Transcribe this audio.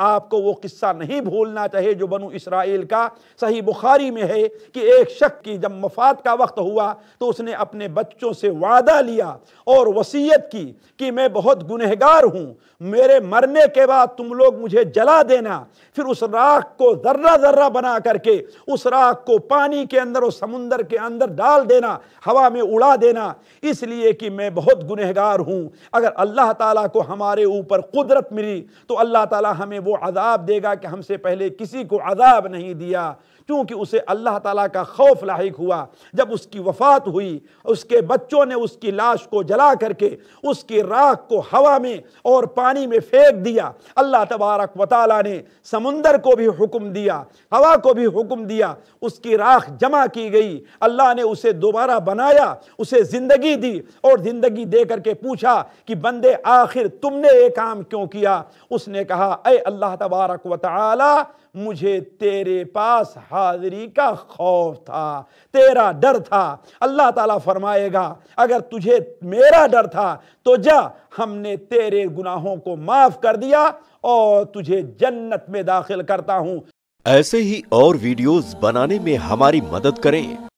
आपको वो किस्सा नहीं भूलना चाहिए जो बनू इसराइल का सही बुखारी में है कि एक शख्स की जब मफाद का वक्त हुआ तो उसने अपने बच्चों से वादा लिया और वसीयत की कि मैं बहुत गुनहगार हूँ मेरे मरने के बाद तुम लोग मुझे जला देना फिर उस राख को ज़र्रा ज़र्रा बना करके उस राख को पानी के अंदर और समुंदर के अंदर डाल देना हवा में उड़ा देना इसलिए कि मैं बहुत गुनहगार हूँ अगर अल्लाह ताला को हमारे ऊपर कुदरत मिली तो अल्लाह ताला हमें वो वो अदाब देगा कि हमसे पहले किसी को अदाब नहीं दिया क्योंकि उसे अल्लाह ताला का खौफ लाक हुआ जब उसकी वफात हुई उसके बच्चों ने उसकी लाश को जला करके उसकी राख को हवा में और पानी में फेंक दिया अल्लाह तबारक वाली ने समुंदर को भी हुक्म दिया हवा को भी हुक्म दिया उसकी राख जमा की गई अल्लाह ने उसे दोबारा बनाया उसे ज़िंदगी दी और ज़िंदगी दे करके पूछा कि बंदे आखिर तुमने ये काम क्यों किया उसने कहा अः अल्लाह तबारक व ताला मुझे तेरे पास हाजिरी का खौफ था तेरा डर था अल्लाह ताला फरमाएगा अगर तुझे मेरा डर था तो जा हमने तेरे गुनाहों को माफ़ कर दिया और तुझे जन्नत में दाखिल करता हूँ ऐसे ही और वीडियोस बनाने में हमारी मदद करें